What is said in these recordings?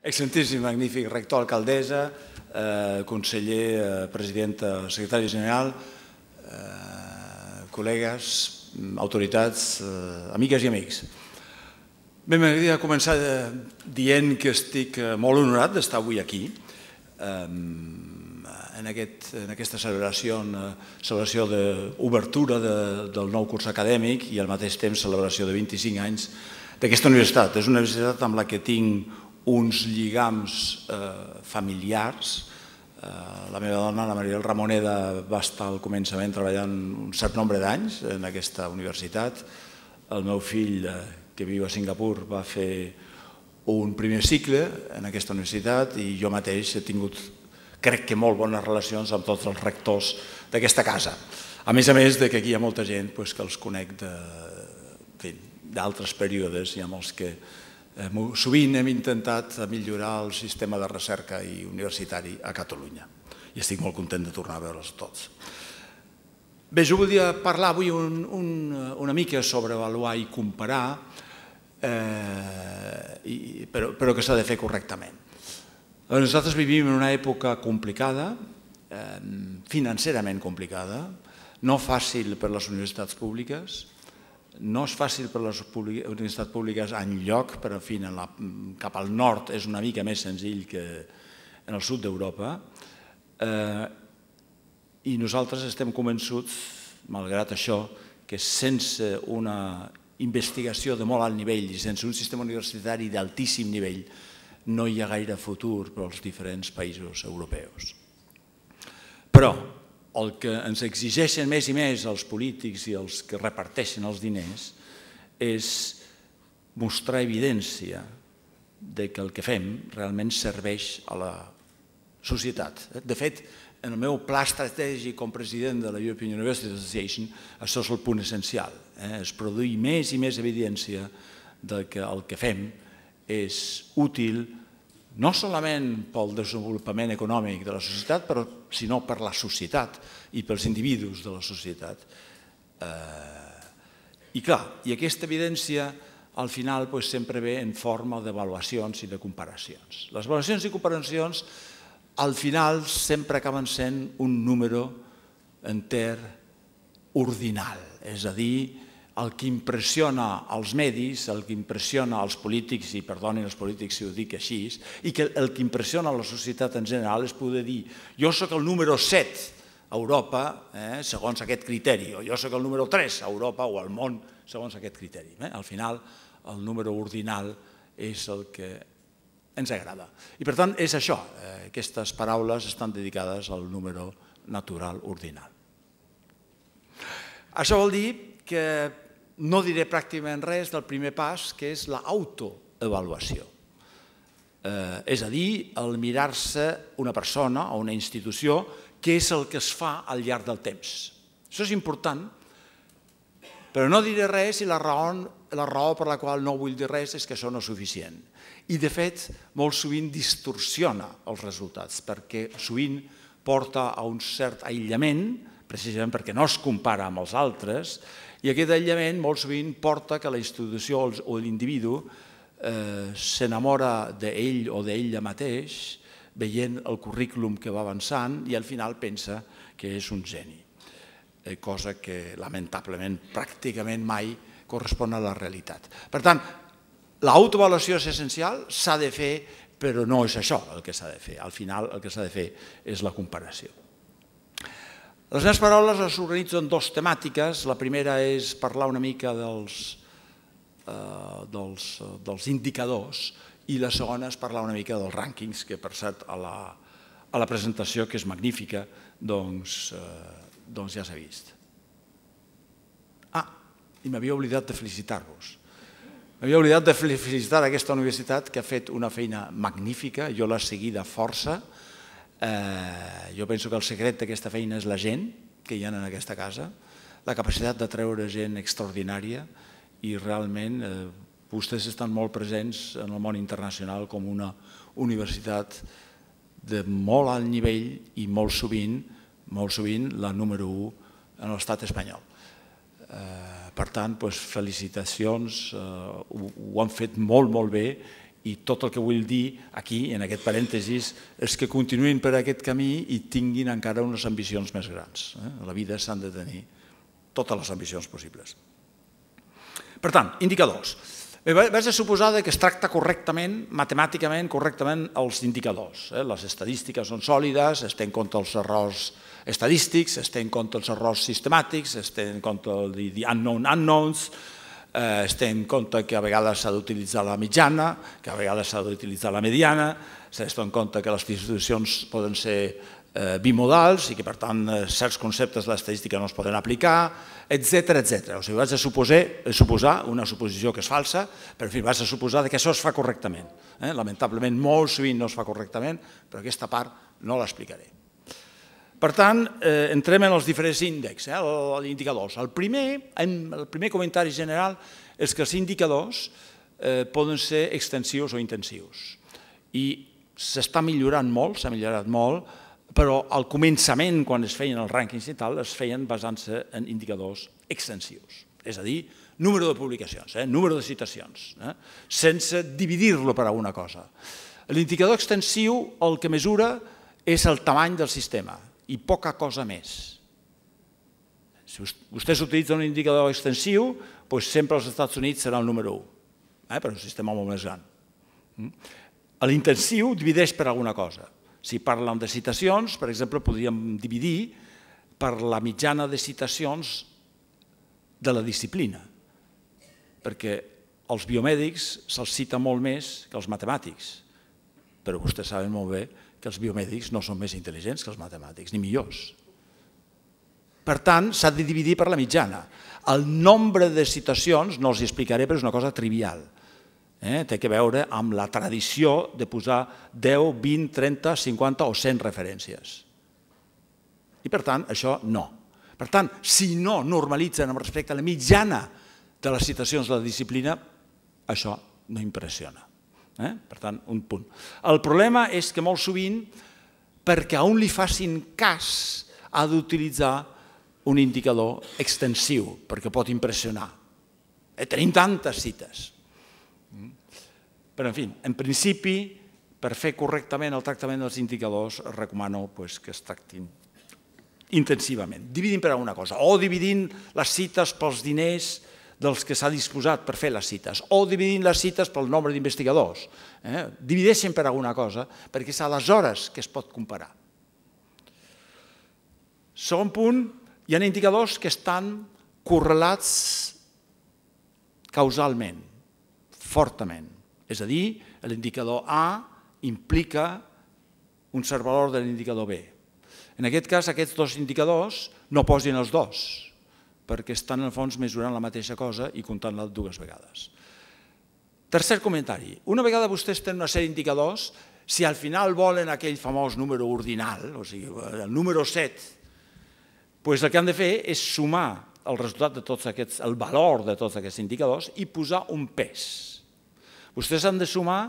Excentíssim, magnífic, rector, alcaldessa, eh, conseller, eh, presidenta, secretari general, eh, col·legues, autoritats, eh, amigues i amics. Bé, m'agradaria començar eh, dient que estic molt honorat d'estar avui aquí, en, aquest, en aquesta celebració, celebració d'obertura del nou curs acadèmic i al mateix temps celebració de 25 anys d'aquesta universitat. És una universitat amb la que tinc uns lligams eh, familiars. Eh, la meva dona, la Mariel Ramoneda, va estar al començament treballant un cert nombre d'anys en aquesta universitat. El meu fill, eh, que viu a Singapur, va fer un primer cicle en aquesta universitat i jo mateix he tingut, crec que molt bones relacions amb tots els rectors d'aquesta casa. A més a més de que aquí hi ha molta gent que els conec d'altres períodes, i amb els que Eh, sovint hem intentat millorar el sistema de recerca i universitari a Catalunya i estic molt content de tornar a veure'ls tots. Bé, jo volia parlar avui un, un, una mica sobre avaluar i comparar, eh, però, però que s'ha de fer correctament. Doncs nosaltres vivim en una època complicada, eh, financerament complicada, no fàcil per les universitats públiques, no és fàcil per a les universitats públiques en lloc, però en fi, en la, cap al nord és una mica més senzill que en el sud d'Europa. Eh, I nosaltres estem convençuts, malgrat això, que sense una investigació de molt alt nivell i sense un sistema universitari d'altíssim nivell no hi ha gaire futur per als diferents països europeus. Però el que ens exigeixen més i més els polítics i els que reparteixen els diners és mostrar evidència de que el que fem realment serveix a la societat. Eh? De fet, en el meu pla estratègic com president de la European University Association, això és el punt essencial, eh? es produir més i més evidència de que el que fem és útil no solament pel desenvolupament econòmic de la societat, però, sinó per la societat i pels individus de la societat. Eh, I clar, i aquesta evidència al final doncs, sempre ve en forma d'avaluacions i de comparacions. Les avaluacions i comparacions al final sempre acaben sent un número enter ordinal, és a dir, el que impressiona els medis, el que impressiona els polítics, i perdonin els polítics si ho dic així, i que el que impressiona la societat en general és poder dir jo sóc el número 7 a Europa, eh, segons aquest criteri, o jo sóc el número 3 a Europa o al món, segons aquest criteri. Eh? Al final, el número ordinal és el que ens agrada. I per tant, és això, eh, aquestes paraules estan dedicades al número natural ordinal. Això vol dir que no diré pràcticament res del primer pas, que és l'autoavaluació. Eh, és a dir, el mirar-se una persona o una institució, que és el que es fa al llarg del temps. Això és important, però no diré res i la raó, la raó per la qual no vull dir res és que això no és suficient. I, de fet, molt sovint distorsiona els resultats, perquè sovint porta a un cert aïllament, precisament perquè no es compara amb els altres, i aquest aïllament molt sovint porta que la institució o l'individu eh, s'enamora d'ell o d'ella mateix, veient el currículum que va avançant i al final pensa que és un geni, eh, cosa que lamentablement pràcticament mai correspon a la realitat. Per tant, l'autovaluació és essencial, s'ha de fer, però no és això el que s'ha de fer. Al final el que s'ha de fer és la comparació. Les meves paraules les organitzo en dues temàtiques. La primera és parlar una mica dels, eh, dels, eh, dels indicadors i la segona és parlar una mica dels rànquings que, per cert, a la, a la presentació, que és magnífica, doncs, eh, doncs ja s'ha vist. Ah, i m'havia oblidat de felicitar-vos. M'havia oblidat de felicitar aquesta universitat que ha fet una feina magnífica, jo l'he seguida força, força, Eh, jo penso que el secret d'aquesta feina és la gent que hi ha en aquesta casa, la capacitat de treure gent extraordinària i realment eh, vostès estan molt presents en el món internacional com una universitat de molt alt nivell i molt sovint, molt sovint la número 1 en l'estat espanyol. Eh, per tant, doncs, felicitacions, eh, ho, ho han fet molt, molt bé i tot el que vull dir aquí, en aquest parèntesis, és que continuïn per aquest camí i tinguin encara unes ambicions més grans. A eh? la vida s'han de tenir totes les ambicions possibles. Per tant, indicadors. Vaig a suposar que es tracta correctament, matemàticament, correctament els indicadors. Eh? Les estadístiques són sòlides, es té en compte els errors estadístics, es té en compte els errors sistemàtics, es té en compte els unknown unknowns, eh, es té en compte que a vegades s'ha d'utilitzar la mitjana, que a vegades s'ha d'utilitzar la mediana, s'ha de en compte que les institucions poden ser eh, bimodals i que per tant eh, certs conceptes de l'estadística no es poden aplicar, etc etc. O sigui, vas a suposar, eh, suposar una suposició que és falsa, però en fi, vas a suposar que això es fa correctament. Eh? Lamentablement, molt sovint no es fa correctament, però aquesta part no l'explicaré. Per tant, eh, entrem en els diferents índexs, eh, els indicadors. El primer, el primer comentari general és que els indicadors eh, poden ser extensius o intensius. I s'està millorant molt, s'ha millorat molt, però al començament, quan es feien els rànquings i tal, es feien basant-se en indicadors extensius, és a dir, número de publicacions, eh, número de citacions, eh, sense dividir-lo per alguna cosa. L'indicador extensiu el que mesura és el tamany del sistema, i poca cosa més. Si vostès utilitzen un indicador extensiu, doncs sempre els Estats Units serà el número 1, eh? però un sistema molt més gran. Mm? L'intensiu divideix per alguna cosa. Si parlen de citacions, per exemple, podríem dividir per la mitjana de citacions de la disciplina, perquè els biomèdics se'ls cita molt més que els matemàtics, però vostès saben molt bé que que els biomèdics no són més intel·ligents que els matemàtics, ni millors. Per tant, s'ha de dividir per la mitjana. El nombre de citacions, no els explicaré, però és una cosa trivial. Eh? Té que veure amb la tradició de posar 10, 20, 30, 50 o 100 referències. I per tant, això no. Per tant, si no normalitzen amb respecte a la mitjana de les citacions de la disciplina, això no impressiona. Eh? Per tant, un punt. El problema és que molt sovint, perquè a un li facin cas, ha d'utilitzar un indicador extensiu, perquè pot impressionar. Eh, tenim tantes cites. Però, en fi, en principi, per fer correctament el tractament dels indicadors, recomano pues, que es tractin intensivament, dividint per alguna cosa, o dividint les cites pels diners, dels que s'ha disposat per fer les cites, o dividint les cites pel nombre d'investigadors. Eh? Divideixen per alguna cosa, perquè és aleshores que es pot comparar. Segon punt, hi ha indicadors que estan correlats causalment, fortament. És a dir, l'indicador A implica un cert valor de l'indicador B. En aquest cas, aquests dos indicadors no posin els dos, perquè estan en el fons mesurant la mateixa cosa i comptant-la dues vegades. Tercer comentari. Una vegada vostès tenen una sèrie d'indicadors, si al final volen aquell famós número ordinal, o sigui, el número 7, doncs el que han de fer és sumar el resultat de tots aquests, el valor de tots aquests indicadors i posar un pes. Vostès han de sumar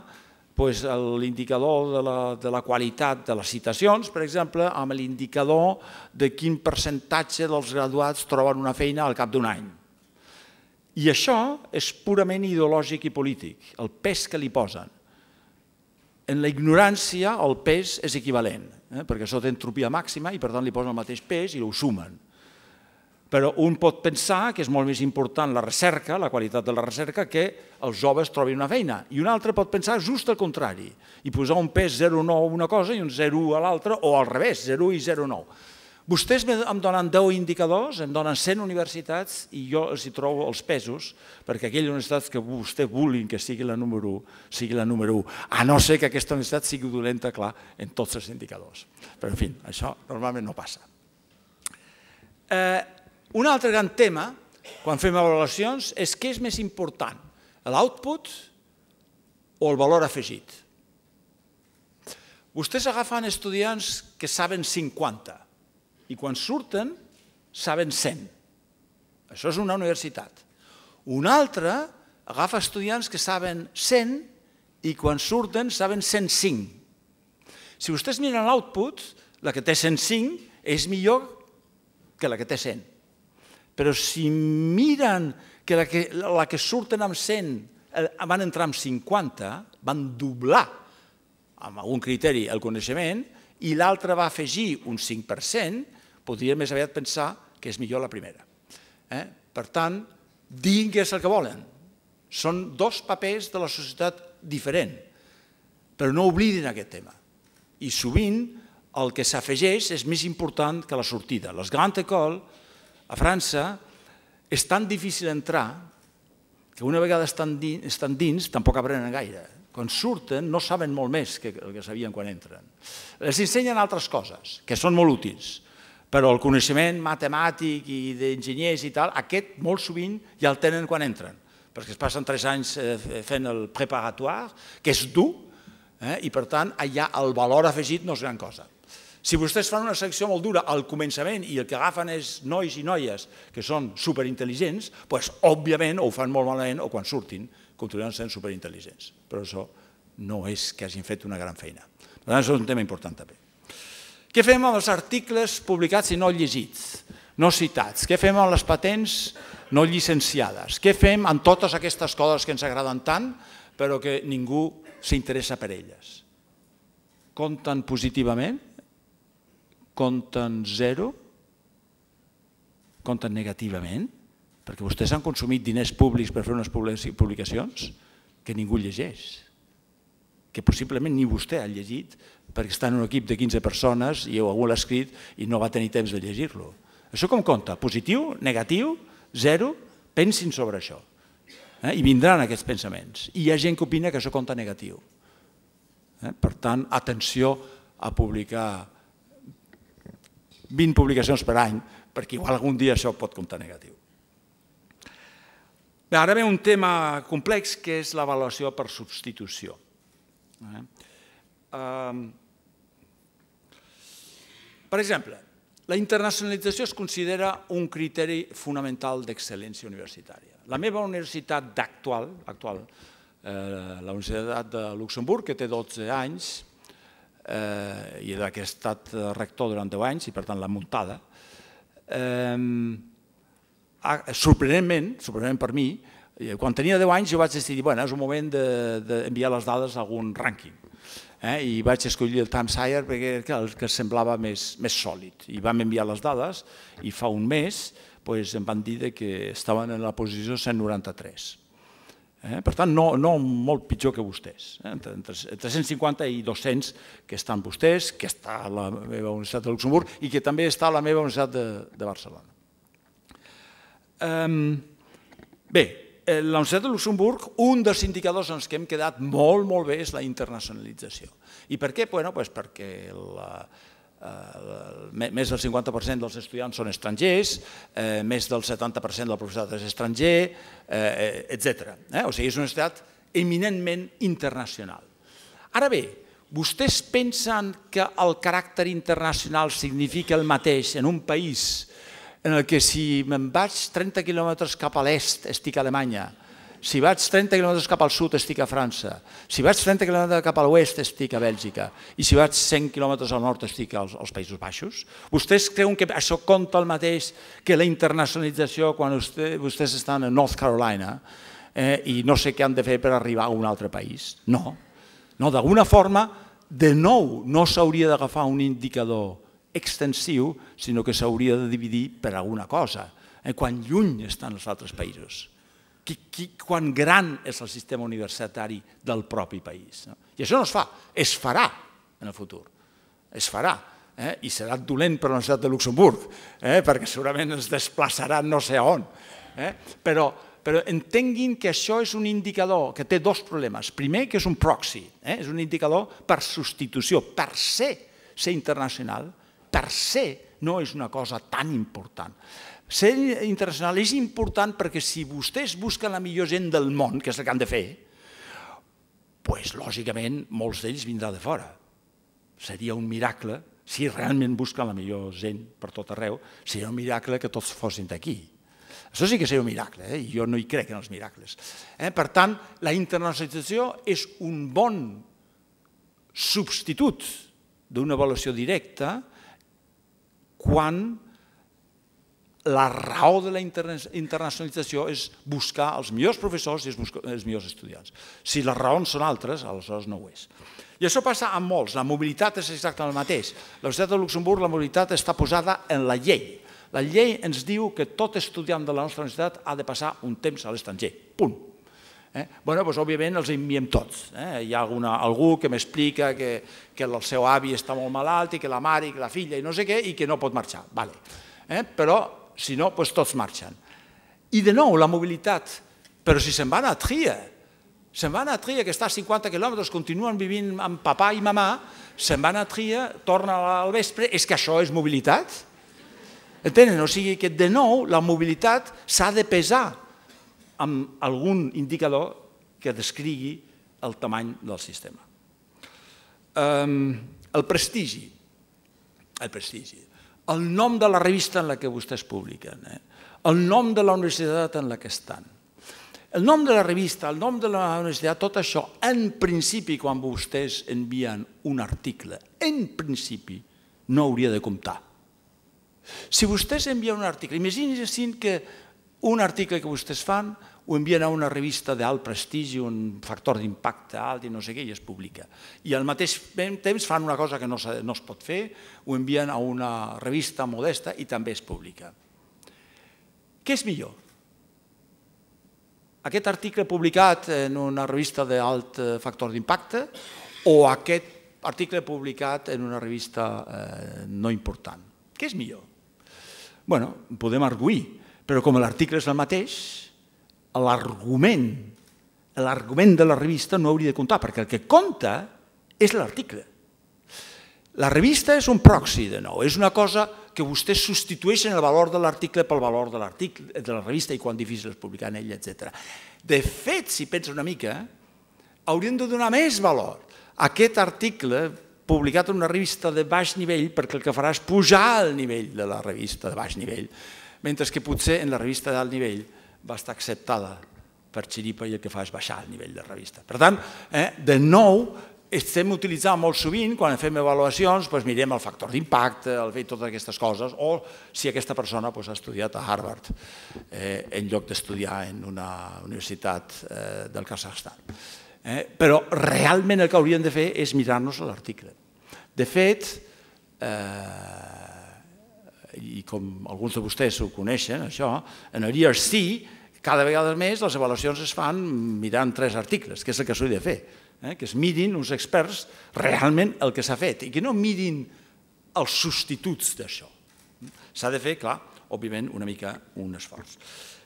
doncs, l'indicador de, la, de la qualitat de les citacions, per exemple, amb l'indicador de quin percentatge dels graduats troben una feina al cap d'un any. I això és purament ideològic i polític, el pes que li posen. En la ignorància el pes és equivalent, eh? perquè això té entropia màxima i per tant li posen el mateix pes i ho sumen però un pot pensar que és molt més important la recerca, la qualitat de la recerca, que els joves trobin una feina. I un altre pot pensar just el contrari, i posar un pes 0,9 a una cosa i un 0,1 a l'altra, o al revés, 0,1 i 0,9. Vostès em donen 10 indicadors, em donen 100 universitats i jo els hi trobo els pesos perquè aquella universitat que vostè vulguin que sigui la número 1, sigui la número 1, a no ser que aquesta universitat sigui dolenta, clar, en tots els indicadors. Però, en fi, això normalment no passa. Eh, un altre gran tema, quan fem avaluacions, és què és més important, l'output o el valor afegit. Vostès agafen estudiants que saben 50 i quan surten saben 100. Això és una universitat. Un altre agafa estudiants que saben 100 i quan surten saben 105. Si vostès miren l'output, la que té 105 és millor que la que té 100. Però si miren que la que, la que surten amb 100 eh, van entrar amb 50, van doblar amb algun criteri el coneixement i l'altre va afegir un 5%, podria més aviat pensar que és millor la primera. Eh? Per tant, diguin què és el que volen. Són dos papers de la societat diferent, però no oblidin aquest tema. I sovint el que s'afegeix és més important que la sortida. Les grans écoles a França és tan difícil entrar que una vegada estan dins, estan dins tampoc aprenen gaire. Quan surten no saben molt més que el que sabien quan entren. Els ensenyen altres coses, que són molt útils, però el coneixement matemàtic i d'enginyers i tal, aquest molt sovint ja el tenen quan entren, perquè es passen tres anys eh, fent el preparatoire, que és dur, eh? i per tant allà el valor afegit no és gran cosa. Si vostès fan una secció molt dura al començament i el que agafen és nois i noies que són superintel·ligents, doncs, òbviament o ho fan molt malament o quan surtin continuen sent superintel·ligents. Però això no és que hagin fet una gran feina. Per tant, això és un tema important també. Què fem amb els articles publicats i no llegits, no citats? Què fem amb les patents no llicenciades? Què fem amb totes aquestes coses que ens agraden tant però que ningú s'interessa per elles? Compten positivament? compten zero, compten negativament, perquè vostès han consumit diners públics per fer unes publicacions que ningú llegeix, que possiblement ni vostè ha llegit perquè està en un equip de 15 persones i algú l'ha escrit i no va tenir temps de llegir-lo. Això com compta? Positiu? Negatiu? Zero? Pensin sobre això. Eh? I vindran aquests pensaments. I hi ha gent que opina que això compta negatiu. Eh? Per tant, atenció a publicar 20 publicacions per any, perquè igual algun dia això pot comptar negatiu. Bé, ara ve un tema complex que és l'avaluació per substitució. Eh? per exemple, la internacionalització es considera un criteri fonamental d'excel·lència universitària. La meva universitat d'actual, actual eh, la Universitat de Luxemburg, que té 12 anys, eh, i que he estat rector durant 10 anys i per tant la muntada, eh, sorprenentment, sorprenentment per mi, eh, quan tenia 10 anys jo vaig decidir, bueno, és un moment d'enviar de, de les dades a algun rànquing. Eh? i vaig escollir el Higher perquè era el que semblava més, més sòlid. I vam enviar les dades i fa un mes pues, em van dir que estaven en la posició 193. Eh? Per tant, no, no molt pitjor que vostès, eh? entre, entre 350 i 200 que estan vostès, que està a la meva Universitat de Luxemburg i que també està a la meva Universitat de, de Barcelona. Um, bé, eh, la Universitat de Luxemburg, un dels indicadors en què que hem quedat molt, molt bé és la internacionalització. I per què? Bueno, pues perquè la, Eh, més del 50% dels estudiants són estrangers, eh, més del 70% del professorat és estranger, eh, eh etc. Eh? O sigui, és un estat eminentment internacional. Ara bé, vostès pensen que el caràcter internacional significa el mateix en un país en el que si me'n vaig 30 quilòmetres cap a l'est estic a Alemanya si vaig 30 km cap al sud, estic a França. Si vaig 30 km cap a l'oest, estic a Bèlgica. I si vaig 100 km al nord, estic als, als Països Baixos. Vostès creuen que això compta el mateix que la internacionalització quan vostè, vostès estan a North Carolina eh, i no sé què han de fer per arribar a un altre país? No. No, d'alguna forma, de nou, no s'hauria d'agafar un indicador extensiu, sinó que s'hauria de dividir per alguna cosa, eh, quan lluny estan els altres països qui, qui, quan gran és el sistema universitari del propi país. No? I això no es fa, es farà en el futur, es farà. Eh? I serà dolent per la Universitat de Luxemburg, eh? perquè segurament es desplaçarà no sé on. Eh? Però, però entenguin que això és un indicador que té dos problemes. Primer, que és un proxy, eh? és un indicador per substitució, per ser, ser internacional, per ser no és una cosa tan important. Ser internacional és important perquè si vostès busquen la millor gent del món, que és el que han de fer, doncs, lògicament, molts d'ells vindrà de fora. Seria un miracle, si realment busquen la millor gent per tot arreu, seria un miracle que tots fossin d'aquí. Això sí que seria un miracle, eh? jo no hi crec en els miracles. Eh? Per tant, la internacionalització és un bon substitut d'una avaluació directa quan la raó de la internacionalització és buscar els millors professors i els millors estudiants. Si les raons són altres, aleshores no ho és. I això passa amb molts. La mobilitat és exactament el mateix. La Universitat de Luxemburg, la mobilitat està posada en la llei. La llei ens diu que tot estudiant de la nostra universitat ha de passar un temps a l'estranger. Punt. Eh? bueno, doncs, òbviament els enviem tots. Eh? Hi ha algú que m'explica que, que el seu avi està molt malalt i que la mare i la filla i no sé què i que no pot marxar. Vale. Eh? Però si no, doncs tots marxen. I de nou, la mobilitat. Però si se'n van a Tria, se'n van a Tria, que està a 50 quilòmetres, continuen vivint amb papà i mamà, se'n van a Tria, torna al vespre, és que això és mobilitat? Entenen? O sigui que, de nou, la mobilitat s'ha de pesar amb algun indicador que descrigui el tamany del sistema. Um, el prestigi. El prestigi el nom de la revista en la que vostès publiquen, eh? el nom de la universitat en la que estan. El nom de la revista, el nom de la universitat, tot això, en principi, quan vostès envien un article, en principi, no hauria de comptar. Si vostès envien un article, imaginin que un article que vostès fan ho envien a una revista d'alt prestigi, un factor d'impacte alt i no sé què, i es publica. I al mateix temps fan una cosa que no, no es pot fer, ho envien a una revista modesta i també es publica. Què és millor? Aquest article publicat en una revista d'alt eh, factor d'impacte o aquest article publicat en una revista eh, no important? Què és millor? Bueno, podem arguir, però com l'article és el mateix, l'argument, l'argument de la revista no hauria de comptar, perquè el que compta és l'article. La revista és un pròxid, de nou, és una cosa que vostès substitueixen el valor de l'article pel valor de l'article de la revista i quan difícil es publicar en ella, etc. De fet, si pensa una mica, haurien de donar més valor a aquest article publicat en una revista de baix nivell perquè el que farà és pujar el nivell de la revista de baix nivell, mentre que potser en la revista d'alt nivell va estar acceptada per Xiripa i el que fa és baixar el nivell de revista. Per tant, eh, de nou, estem utilitzant molt sovint, quan fem avaluacions, doncs mirem el factor d'impacte, el fer totes aquestes coses, o si aquesta persona doncs, ha estudiat a Harvard eh, en lloc d'estudiar en una universitat eh, del Kazakhstan. Eh, però realment el que hauríem de fer és mirar-nos l'article. De fet, eh, i com alguns de vostès ho coneixen, això, en el IRC, cada vegada més les avaluacions es fan mirant tres articles, que és el que s'ha de fer, eh? que es mirin uns experts realment el que s'ha fet i que no mirin els substituts d'això. S'ha de fer, clar, òbviament, una mica un esforç.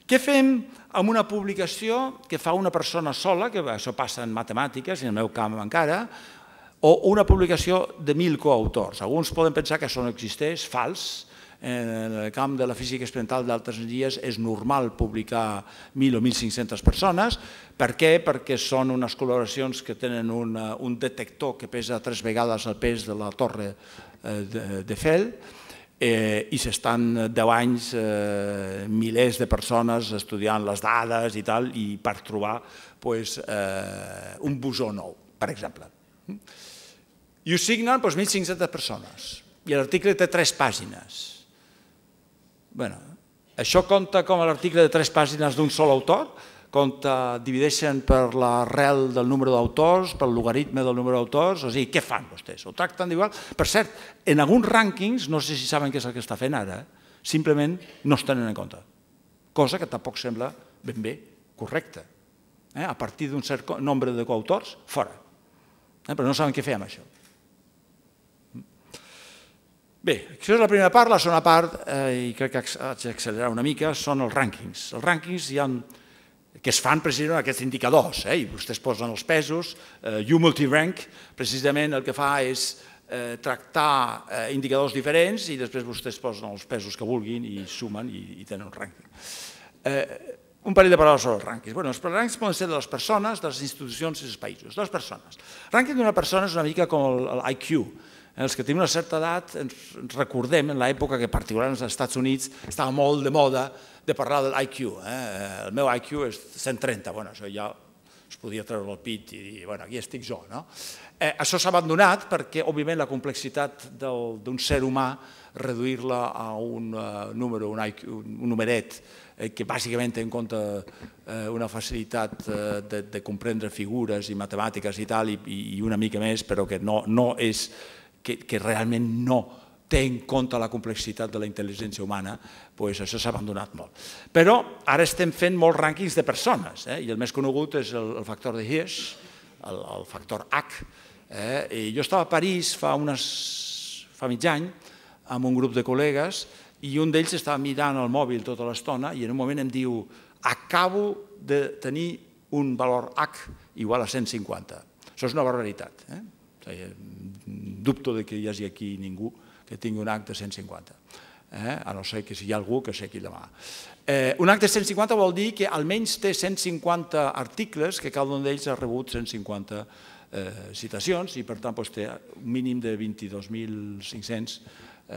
Què fem amb una publicació que fa una persona sola, que això passa en matemàtiques i en el meu camp encara, o una publicació de mil coautors? Alguns poden pensar que això no existeix, fals, en el camp de la física experimental d'altres energies és normal publicar 1.000 o 1.500 persones. Per què? Perquè són unes col·laboracions que tenen eh, un detector que pesa tres vegades el pes de la torre eh, de, de Fell, eh, i s'estan 10 anys eh, milers de persones estudiant les dades i tal, i per trobar pues, eh, un bosó nou, per exemple. I ho signen 1.500 persones. I l'article té tres pàgines bueno, això compta com a l'article de tres pàgines d'un sol autor, compta, divideixen per l'arrel del número d'autors, pel logaritme del número d'autors, o sigui, què fan vostès? Ho tracten d'igual? Per cert, en alguns rànquings, no sé si saben què és el que està fent ara, simplement no es tenen en compte, cosa que tampoc sembla ben bé correcta. Eh? A partir d'un cert nombre de coautors, fora. Eh? Però no saben què fer amb això. Bé, això és la primera part, la segona part, eh, i crec que haig d'accelerar una mica, són els rànquings. Els rànquings hi ha, que es fan precisament aquests indicadors, eh, i vostès posen els pesos, eh, U-Multirank, precisament el que fa és eh, tractar eh, indicadors diferents i després vostès posen els pesos que vulguin i sumen i, i tenen un rànquing. Eh, un parell de paraules sobre els rànquings. Bueno, els rànquings poden ser de les persones, de les institucions i dels països, de les persones. El rànquing d'una persona és una mica com l'IQ, els que tenim una certa edat ens recordem en l'època que particularment als Estats Units estava molt de moda de parlar de l'IQ. Eh? El meu IQ és 130, bueno, això ja es podia treure el pit i dir, bueno, aquí estic jo. No? Eh, això s'ha abandonat perquè, òbviament, la complexitat d'un ser humà reduir-la a un uh, número, un, IQ, un numeret eh, que bàsicament té en compte eh, una facilitat de, de comprendre figures i matemàtiques i tal, i, i una mica més, però que no, no és que, que realment no té en compte la complexitat de la intel·ligència humana, doncs això s'ha abandonat molt. Però ara estem fent molts rànquings de persones, eh? i el més conegut és el, el factor de Hirsch, el, el factor H. Eh? I jo estava a París fa, unes, fa mig any amb un grup de col·legues i un d'ells estava mirant el mòbil tota l'estona i en un moment em diu acabo de tenir un valor H igual a 150. Això és una barbaritat. Eh? dubto de que hi hagi aquí ningú que tingui un acte 150, eh? a no ser que si hi ha algú que aixequi la mà. Eh, un acte 150 vol dir que almenys té 150 articles, que cada un d'ells ha rebut 150 eh, citacions i per tant doncs, té un mínim de 22.500 Eh,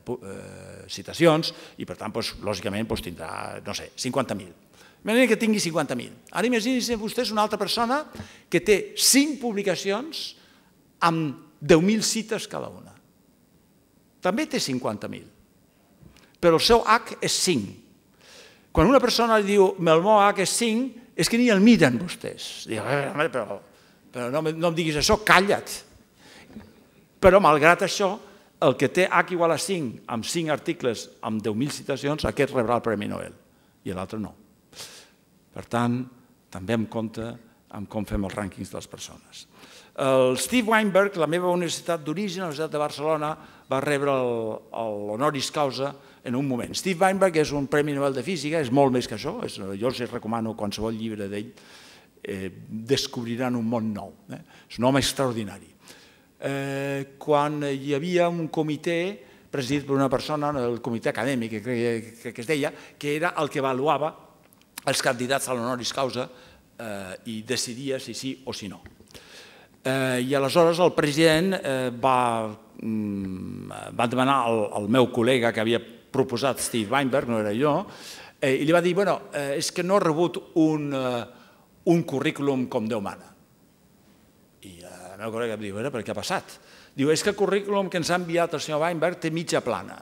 eh, citacions i per tant, doncs, lògicament, doncs, tindrà, no sé, 50.000. Imagina que tingui 50.000. Ara vostè vostès una altra persona que té 5 publicacions amb 10.000 cites cada una. També té 50.000. Però el seu H és 5. Quan una persona li diu el meu H és 5, és que ni el miren vostès. Diu, però, però no, no em diguis això, calla't. Però malgrat això, el que té H igual a 5, amb 5 articles, amb 10.000 citacions, aquest rebrà el Premi Nobel i l'altre no. Per tant, també em compte amb com fem els rànquings de les persones. El Steve Weinberg, la meva universitat d'origen, la Universitat de Barcelona, va rebre l'honoris causa en un moment. Steve Weinberg és un Premi Nobel de Física, és molt més que això, és, jo els recomano qualsevol llibre d'ell, eh, descobriran un món nou. Eh? És un home extraordinari. Eh, quan hi havia un comitè presidit per una persona, el comitè acadèmic, que, que, que es deia, que era el que avaluava els candidats a l'honoris causa eh, i decidia si sí o si no. Eh, I aleshores el president eh, va, mm, va demanar al, al meu col·lega que havia proposat Steve Weinberg, no era jo, eh, i li va dir, bueno, eh, és que no ha rebut un, eh, un currículum com Déu mana. I eh, el meu col·lega em diu, per què ha passat? Diu, és que el currículum que ens ha enviat el senyor Weinberg té mitja plana.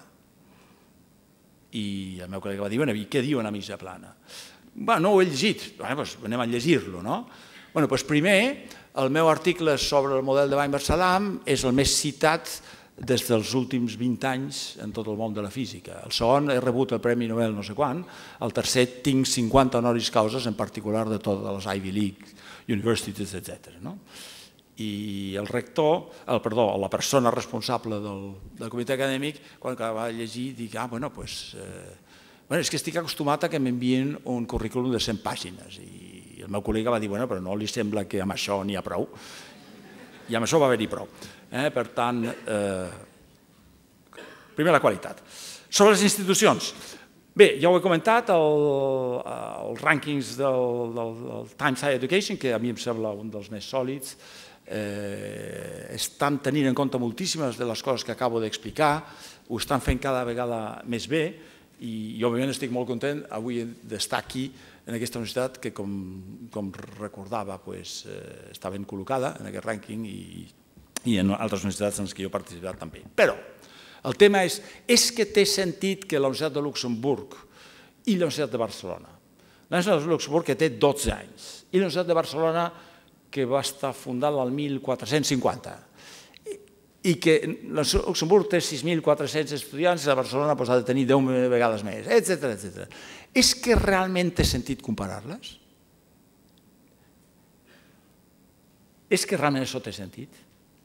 I el meu col·lega va dir, bueno, i què diu una mitja plana? Bueno, no ho he llegit, bueno, doncs anem a llegir-lo, no? Bueno, doncs primer el meu article sobre el model de Weimar-Saddam és el més citat des dels últims 20 anys en tot el món de la física. El segon he rebut el Premi Nobel no sé quan, el tercer tinc 50 honoris causes, en particular de totes les Ivy League, universities, etc. No? I el rector, el, perdó, la persona responsable del, del comitè acadèmic, quan que de llegir, dic, ah, bueno, pues, eh, bueno, és que estic acostumat a que m'envien un currículum de 100 pàgines i el meu col·lega va dir, bueno, però no li sembla que amb això n'hi ha prou? I amb això va haver-hi prou. Eh? Per tant, eh, primer la qualitat. Sobre les institucions. Bé, ja ho he comentat, el, els rànquings del, del, del Times Higher Education, que a mi em sembla un dels més sòlids, eh, estan tenint en compte moltíssimes de les coses que acabo d'explicar, ho estan fent cada vegada més bé i, jo, òbviament estic molt content avui d'estar aquí en aquesta universitat que, com, com recordava, pues, eh, està ben col·locada en aquest rànquing i, i en altres universitats en les que jo he participat també. Però el tema és, és que té sentit que la Universitat de Luxemburg i la Universitat de Barcelona, la Universitat de Luxemburg que té 12 anys i la Universitat de Barcelona que va estar fundada el 1450, i que Luxemburg té 6.400 estudiants i a Barcelona doncs, ha de tenir 10 vegades més, etc etc. És que realment té sentit comparar-les? És que realment això té sentit?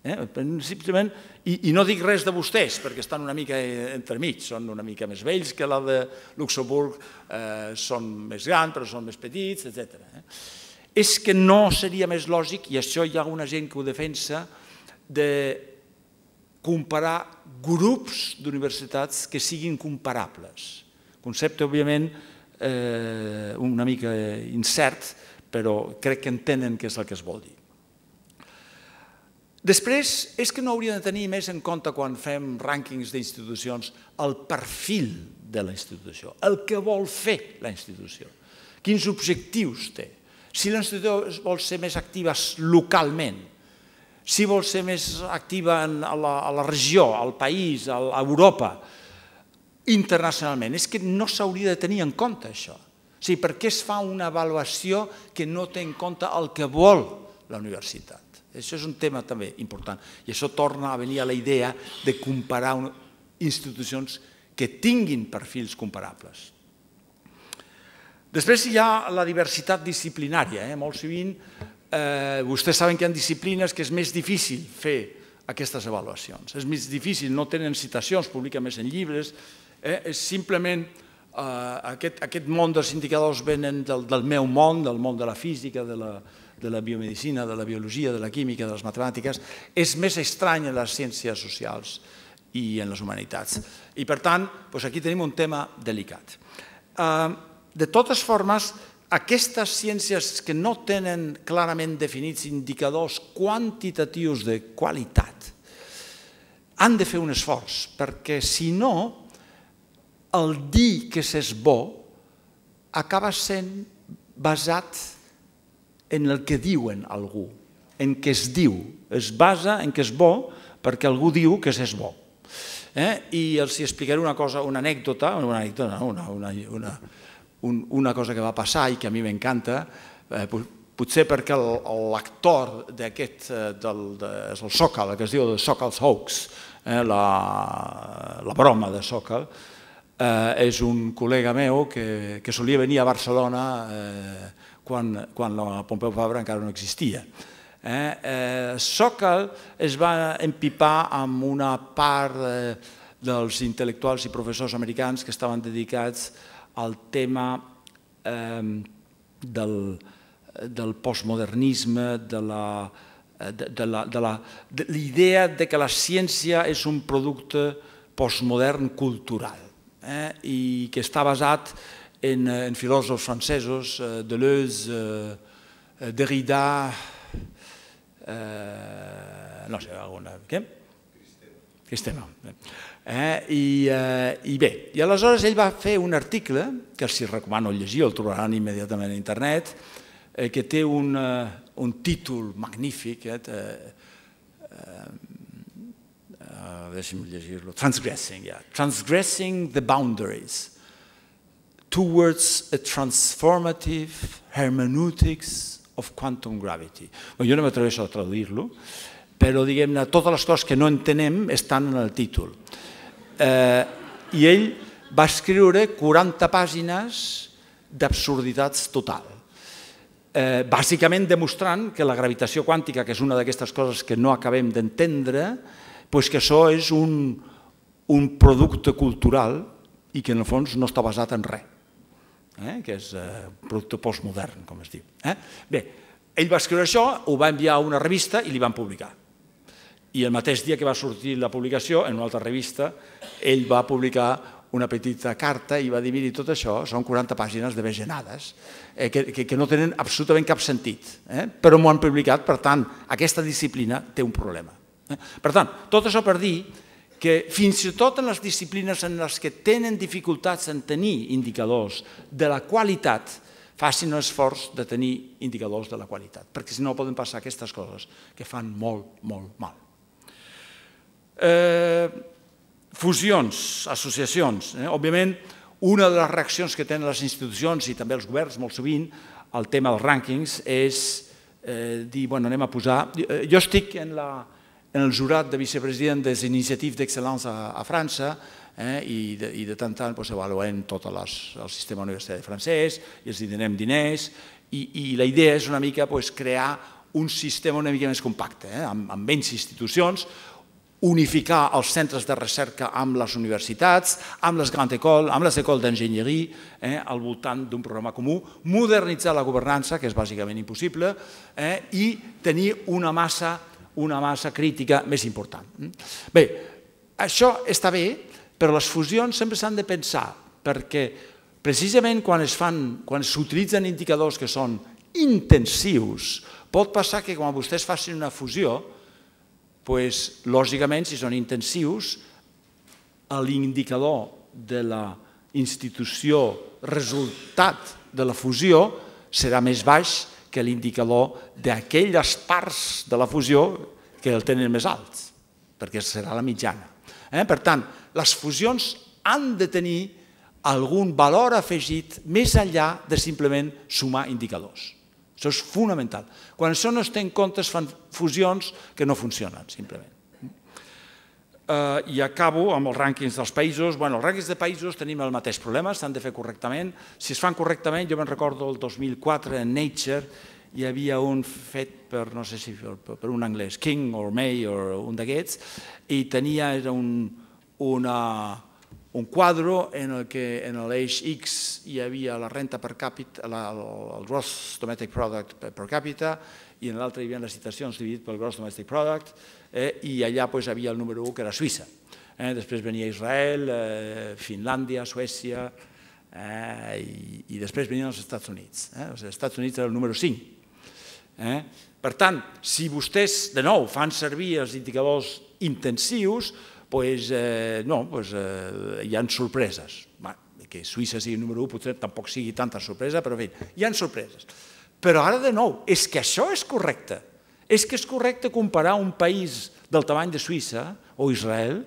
Eh? i, i no dic res de vostès, perquè estan una mica eh, entremig, són una mica més vells que la de Luxemburg, eh, són més grans però són més petits, etc. Eh? És que no seria més lògic, i això hi ha alguna gent que ho defensa, de comparar grups d'universitats que siguin comparables. Concepte, òbviament, eh, una mica incert, però crec que entenen què és el que es vol dir. Després, és que no hauria de tenir més en compte quan fem rànquings d'institucions el perfil de la institució, el que vol fer la institució, quins objectius té, si l'institució vol ser més activa localment, si vol ser més activa en, a, la, a la regió, al país, a, a Europa, internacionalment. És que no s'hauria de tenir en compte això. O sigui, per què es fa una avaluació que no té en compte el que vol la universitat? Això és un tema també important. I això torna a venir a la idea de comparar institucions que tinguin perfils comparables. Després hi ha la diversitat disciplinària. Eh? Molt sovint eh, vostès saben que hi ha disciplines que és més difícil fer aquestes avaluacions. És més difícil, no tenen citacions, publica més en llibres, eh? és simplement eh, aquest, aquest món dels indicadors venen del, del meu món, del món de la física, de la, de la biomedicina, de la biologia, de la química, de les matemàtiques, és més estrany en les ciències socials i en les humanitats. I per tant, doncs aquí tenim un tema delicat. Eh, de totes formes, aquestes ciències que no tenen clarament definits indicadors quantitatius de qualitat han de fer un esforç, perquè si no, el dir que s'és bo acaba sent basat en el que diuen algú, en què es diu. Es basa en que és bo perquè algú diu que s'és bo. Eh? I els hi explicaré una cosa, una anècdota, una anècdota, no, una, una, una, un, una cosa que va passar i que a mi m'encanta, eh, potser perquè l'actor d'aquest, eh, del, de, és el Sòcal, que es diu Sokal's Hoax, eh, la, la broma de Sokal, eh, és un col·lega meu que, que solia venir a Barcelona eh, quan, quan la Pompeu Fabra encara no existia. Eh, eh, es va empipar amb una part eh, dels intel·lectuals i professors americans que estaven dedicats a el tema ehm, del, del postmodernisme, de la de, de la, de la idea de que la ciència és un producte postmodern cultural eh? i que està basat en, eh, en filòsofs francesos, eh, Deleuze, eh, Derrida, eh, no sé, alguna... Què? Cristeva. Cristeva. Eh? I, eh, I bé, i aleshores ell va fer un article, que si recomano llegir, el trobaran immediatament a internet, eh, que té un, eh, un títol magnífic, eh, eh, eh, llegir-lo, Transgressing, yeah. Transgressing the Boundaries towards a transformative hermeneutics of quantum gravity. Bueno, jo no m'atreveixo a traduir-lo, però diguem-ne, totes les coses que no entenem estan en el títol. Eh, I ell va escriure 40 pàgines d'absurditats total. Eh, bàsicament demostrant que la gravitació quàntica, que és una d'aquestes coses que no acabem d'entendre, doncs que això és un, un producte cultural i que en el fons no està basat en res, eh? que és eh, producte postmodern, com es diu. Eh? Bé, ell va escriure això, ho va enviar a una revista i li van publicar i el mateix dia que va sortir la publicació, en una altra revista, ell va publicar una petita carta i va dir, miri, tot això són 40 pàgines de vegenades eh, que, que, que no tenen absolutament cap sentit, eh? però m'ho han publicat, per tant, aquesta disciplina té un problema. Eh? Per tant, tot això per dir que fins i tot en les disciplines en les que tenen dificultats en tenir indicadors de la qualitat, facin un esforç de tenir indicadors de la qualitat, perquè si no poden passar aquestes coses que fan molt, molt mal eh, fusions, associacions. Eh? Òbviament, una de les reaccions que tenen les institucions i també els governs molt sovint al tema dels rànquings és eh, dir, bueno, anem a posar... Eh, jo estic en, la, en el jurat de vicepresident des Iniciativ d'Excel·lència a, a França eh, i, de, i de tant en tant doncs, avaluem tot les, el sistema universitari francès i els donem diners i, i la idea és una mica pues, doncs, crear un sistema una mica més compacte, eh, amb, amb menys institucions, unificar els centres de recerca amb les universitats, amb les grans écoles, amb les écoles d'enginyeria, eh, al voltant d'un programa comú, modernitzar la governança, que és bàsicament impossible, eh, i tenir una massa, una massa crítica més important. Mm. Bé, això està bé, però les fusions sempre s'han de pensar, perquè precisament quan es fan, quan s'utilitzen indicadors que són intensius, pot passar que quan vostès facin una fusió, pues, lògicament, si són intensius, l'indicador de la institució resultat de la fusió serà més baix que l'indicador d'aquelles parts de la fusió que el tenen més alt, perquè serà la mitjana. Eh? Per tant, les fusions han de tenir algun valor afegit més enllà de simplement sumar indicadors. Això és fonamental. Quan això no es té en compte es fan fusions que no funcionen, simplement. Eh, I acabo amb els rànquings dels països. Bueno, els rànquings de països tenim el mateix problema, s'han de fer correctament. Si es fan correctament, jo me'n recordo el 2004 en Nature hi havia un fet per, no sé si per, un anglès, King or May o un d'aquests, i tenia era un, una, un quadre en el que en l'eix X hi havia la renta per càpita, la, el gross domestic product per càpita, i en l'altre hi havia les citacions dividit pel gross domestic product, eh, i allà doncs, hi havia el número 1 que era Suïssa. Eh, després venia Israel, eh, Finlàndia, Suècia, eh, i, i després venien els Estats Units. Eh? Els Estats Units era el número 5. Eh? Per tant, si vostès, de nou, fan servir els indicadors intensius, pues, eh, no, pues, eh, hi han sorpreses. Va, que Suïssa sigui número 1 potser tampoc sigui tanta sorpresa, però en hi han sorpreses. Però ara de nou, és que això és correcte. És que és correcte comparar un país del tamany de Suïssa, o Israel,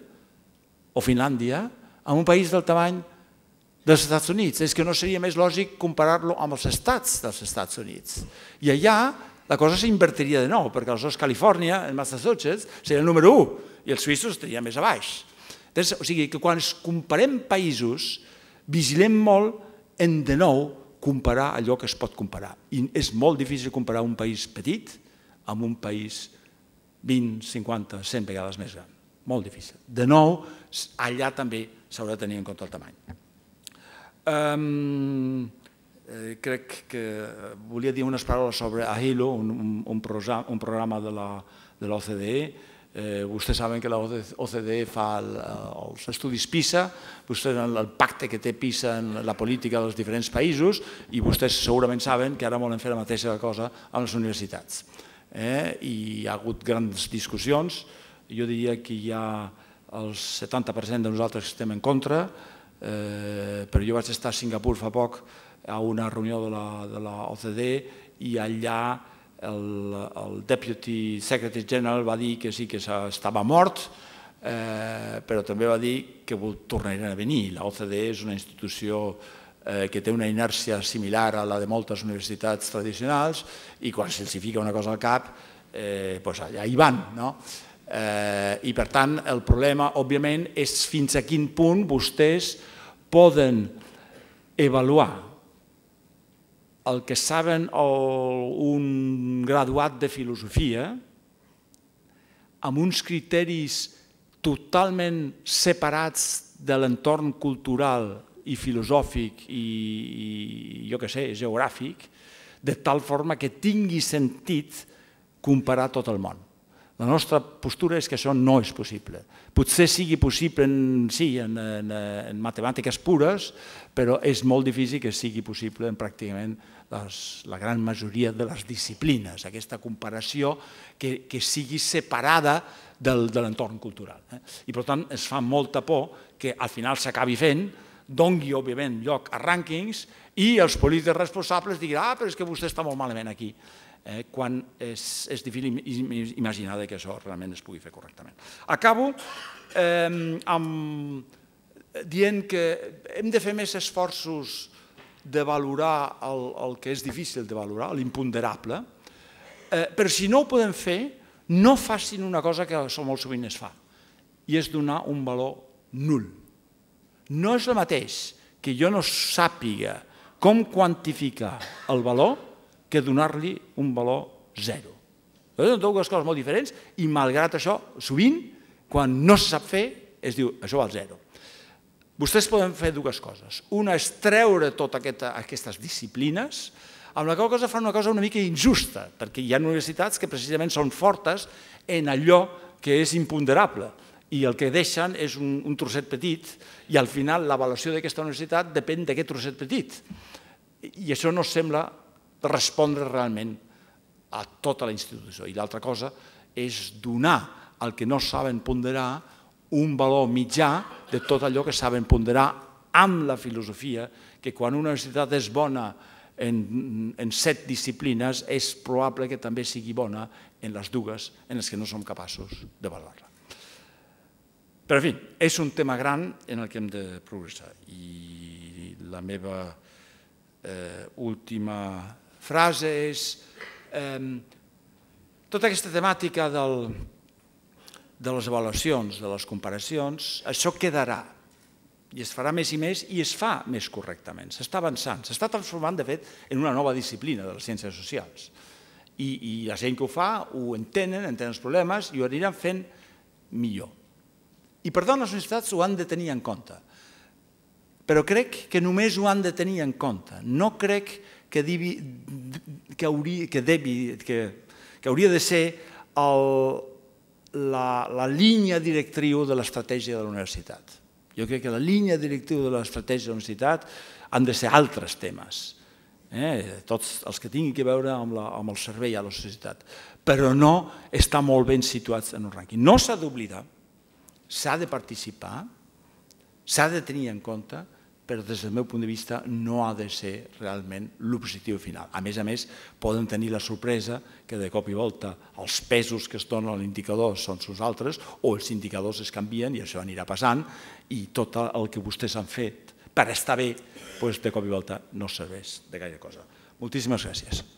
o Finlàndia, amb un país del tamany dels Estats Units. És que no seria més lògic comparar-lo amb els estats dels Estats Units. I allà la cosa s'invertiria de nou, perquè aleshores Califòrnia, en Massachusetts, seria el número 1, i els suïssos estarien més a baix. O sigui, que quan comparem països, vigilem molt en de nou comparar allò que es pot comparar. I és molt difícil comparar un país petit amb un país 20, 50, 100 vegades més gran. Molt difícil. De nou, allà també s'haurà de tenir en compte el tamany. Eh, crec que eh, volia dir unes paraules sobre Ahilo, un, un, un programa de l'OCDE, Eh, vostès saben que l'OCDE fa els estudis PISA, vostès saben el pacte que té PISA en la política dels diferents països i vostès segurament saben que ara volen fer la mateixa cosa amb les universitats. Eh? I hi ha hagut grans discussions, jo diria que hi ha el 70% de nosaltres que estem en contra, eh, però jo vaig estar a Singapur fa poc a una reunió de l'OCDE i allà el, el Deputy Secretary General va dir que sí que estava mort, eh, però també va dir que tornarien a venir. La OCDE és una institució eh, que té una inèrcia similar a la de moltes universitats tradicionals i quan se'ls fica una cosa al cap, eh, doncs allà hi van. No? Eh, I per tant, el problema, òbviament, és fins a quin punt vostès poden avaluar el que saben el, un graduat de filosofia, amb uns criteris totalment separats de l'entorn cultural i filosòfic i, i jo què sé, geogràfic, de tal forma que tingui sentit comparar tot el món. La nostra postura és que això no és possible. Potser sigui possible en, sí, en, en, en matemàtiques pures, però és molt difícil que sigui possible en pràcticament doncs, la gran majoria de les disciplines, aquesta comparació que, que sigui separada del, de l'entorn cultural. Eh? I per tant es fa molta por que al final s'acabi fent, dongui òbviament lloc a rànquings i els polítics responsables diguin ah, però és que vostè està molt malament aquí, eh? quan és, és difícil imaginar que això realment es pugui fer correctament. Acabo eh, amb, dient que hem de fer més esforços de valorar el, el que és difícil de valorar, l'imponderable, eh, però si no ho podem fer, no facin una cosa que molt sovint es fa, i és donar un valor nul. No és el mateix que jo no sàpiga com quantificar el valor que donar-li un valor zero. Són dues coses molt diferents i malgrat això, sovint, quan no se sap fer, es diu això val zero. Vostès poden fer dues coses. Una és treure totes aquest, aquestes disciplines, amb la qual cosa fan una cosa una mica injusta, perquè hi ha universitats que precisament són fortes en allò que és imponderable i el que deixen és un, un trosset petit i al final l'avaluació d'aquesta universitat depèn d'aquest trosset petit. I això no sembla respondre realment a tota la institució. I l'altra cosa és donar el que no saben ponderar un valor mitjà de tot allò que saben ponderar amb la filosofia, que quan una universitat és bona en, set disciplines, és probable que també sigui bona en les dues en les que no som capaços de valorar-la. Però, en fi, és un tema gran en el que hem de progressar. I la meva eh, última frase és eh, tota aquesta temàtica del, de les avaluacions, de les comparacions, això quedarà i es farà més i més i es fa més correctament. S'està avançant, s'està transformant, de fet, en una nova disciplina de les ciències socials. I, I la gent que ho fa ho entenen, entenen els problemes i ho aniran fent millor. I per tant les universitats ho han de tenir en compte. Però crec que només ho han de tenir en compte. No crec que, divi, que, hauria, que, debi, que, que hauria de ser el, la, la línia directriu de l'estratègia de la universitat. Jo crec que la línia directiva de l'estratègia de la universitat han de ser altres temes, eh? tots els que tinguin que veure amb, la, amb el servei a la societat, però no està molt ben situats en un rànquing. No s'ha d'oblidar, s'ha de participar, s'ha de tenir en compte, però des del meu punt de vista no ha de ser realment l'objectiu final. A més a més, poden tenir la sorpresa que de cop i volta els pesos que es donen a l'indicador són els altres o els indicadors es canvien i això anirà passant i tot el que vostès han fet per estar bé, doncs de cop i volta no serveix de gaire cosa. Moltíssimes gràcies.